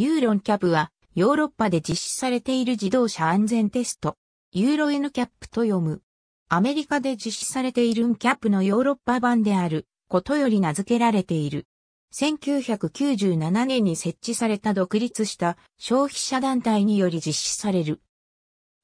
ユーロンキャブは、ヨーロッパで実施されている自動車安全テスト、ユーロ N キャップと読む。アメリカで実施されている N キャップのヨーロッパ版である、ことより名付けられている。1997年に設置された独立した消費者団体により実施される。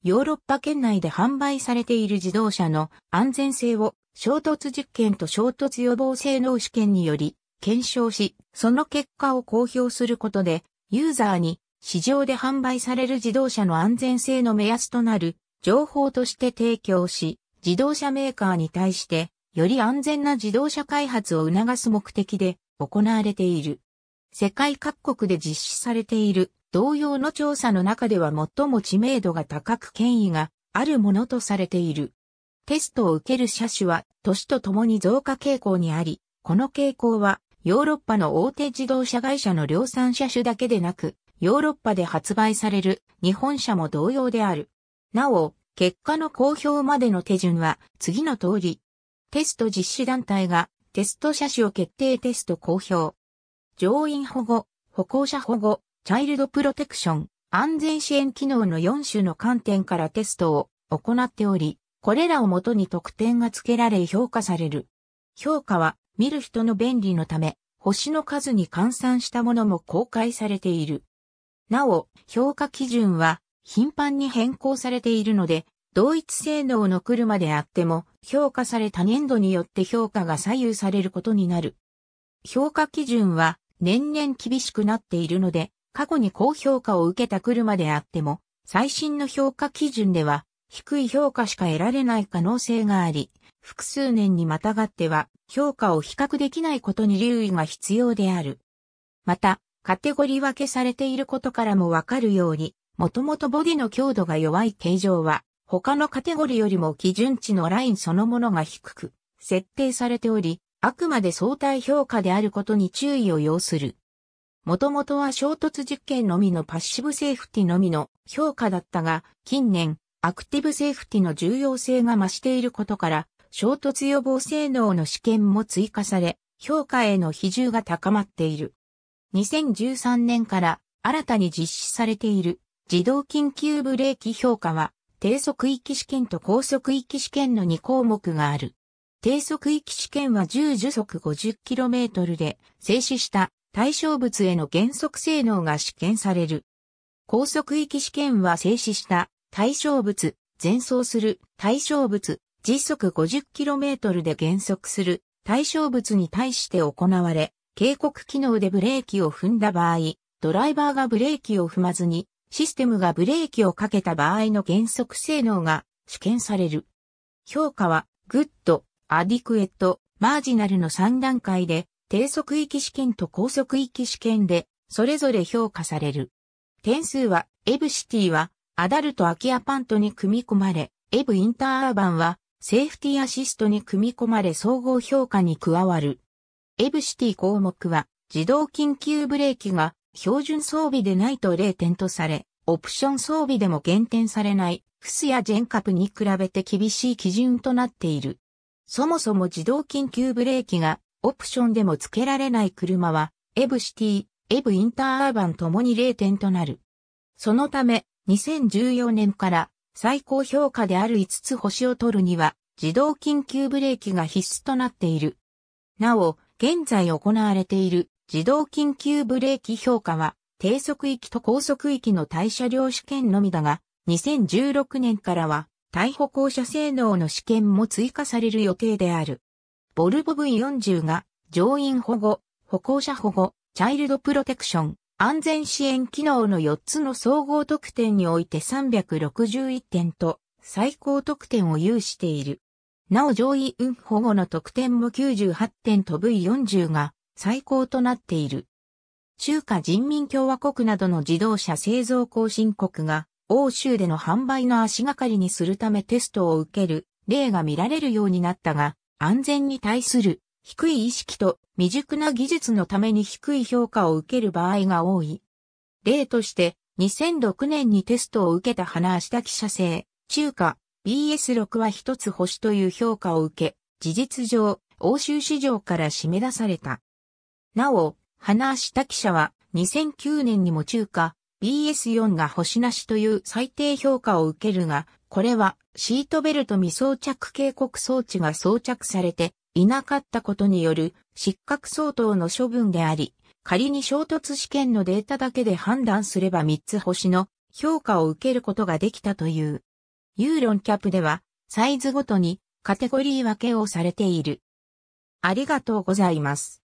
ヨーロッパ圏内で販売されている自動車の安全性を衝突実験と衝突予防性能試験により検証し、その結果を公表することでユーザーに市場で販売される自動車の安全性の目安となる情報として提供し、自動車メーカーに対してより安全な自動車開発を促す目的で行われている。世界各国で実施されている同様の調査の中では最も知名度が高く権威があるものとされている。テストを受ける車種は年とともに増加傾向にあり、この傾向はヨーロッパの大手自動車会社の量産車種だけでなく、ヨーロッパで発売される日本車も同様である。なお、結果の公表までの手順は次の通り。テスト実施団体がテスト車種を決定テスト公表。乗員保護、歩行者保護、チャイルドプロテクション、安全支援機能の4種の観点からテストを行っており、これらをもとに得点が付けられ評価される。評価は見る人の便利のため、星の数に換算したものも公開されている。なお、評価基準は頻繁に変更されているので、同一性能の車であっても、評価された年度によって評価が左右されることになる。評価基準は年々厳しくなっているので、過去に高評価を受けた車であっても、最新の評価基準では低い評価しか得られない可能性があり、複数年にまたがっては評価を比較できないことに留意が必要である。また、カテゴリー分けされていることからもわかるように、もともとボディの強度が弱い形状は、他のカテゴリよりも基準値のラインそのものが低く、設定されており、あくまで相対評価であることに注意を要する。もともとは衝突実験のみのパッシブセーフティのみの評価だったが、近年、アクティブセーフティの重要性が増していることから、衝突予防性能の試験も追加され、評価への比重が高まっている。2013年から新たに実施されている自動緊急ブレーキ評価は、低速域試験と高速域試験の2項目がある。低速域試験は10時速 50km で静止した対象物への減速性能が試験される。高速域試験は静止した対象物、前走する対象物、時速 50km で減速する対象物に対して行われ、警告機能でブレーキを踏んだ場合、ドライバーがブレーキを踏まずに、システムがブレーキをかけた場合の減速性能が試験される。評価は、グッド、アディクエット、マージナルの3段階で、低速域試験と高速域試験で、それぞれ評価される。点数は、エブシティは、アダルトアキアパントに組み込まれ、エブインターアーバンは、セーフティアシストに組み込まれ総合評価に加わる。エブシティ項目は、自動緊急ブレーキが標準装備でないと0点とされ、オプション装備でも減点されない、フスやジェンカプに比べて厳しい基準となっている。そもそも自動緊急ブレーキがオプションでも付けられない車は、エブシティ、エブインターアーバンともに0点となる。そのため、2014年から最高評価である5つ星を取るには、自動緊急ブレーキが必須となっている。なお、現在行われている自動緊急ブレーキ評価は、低速域と高速域の対車両試験のみだが、2016年からは、対歩行者性能の試験も追加される予定である。ボルボ V40 が、乗員保護、歩行者保護、チャイルドプロテクション、安全支援機能の4つの総合得点において361点と最高得点を有している。なお上位運保護の得点も98点と V40 が最高となっている。中華人民共和国などの自動車製造更新国が欧州での販売の足がかりにするためテストを受ける例が見られるようになったが安全に対する低い意識と未熟な技術のために低い評価を受ける場合が多い。例として、2006年にテストを受けた花足記者製、中華、BS6 は一つ星という評価を受け、事実上、欧州市場から締め出された。なお、花足記者は2009年にも中華、BS4 が星なしという最低評価を受けるが、これはシートベルト未装着警告装置が装着されていなかったことによる失格相当の処分であり、仮に衝突試験のデータだけで判断すれば3つ星の評価を受けることができたという。ユーロンキャップではサイズごとにカテゴリー分けをされている。ありがとうございます。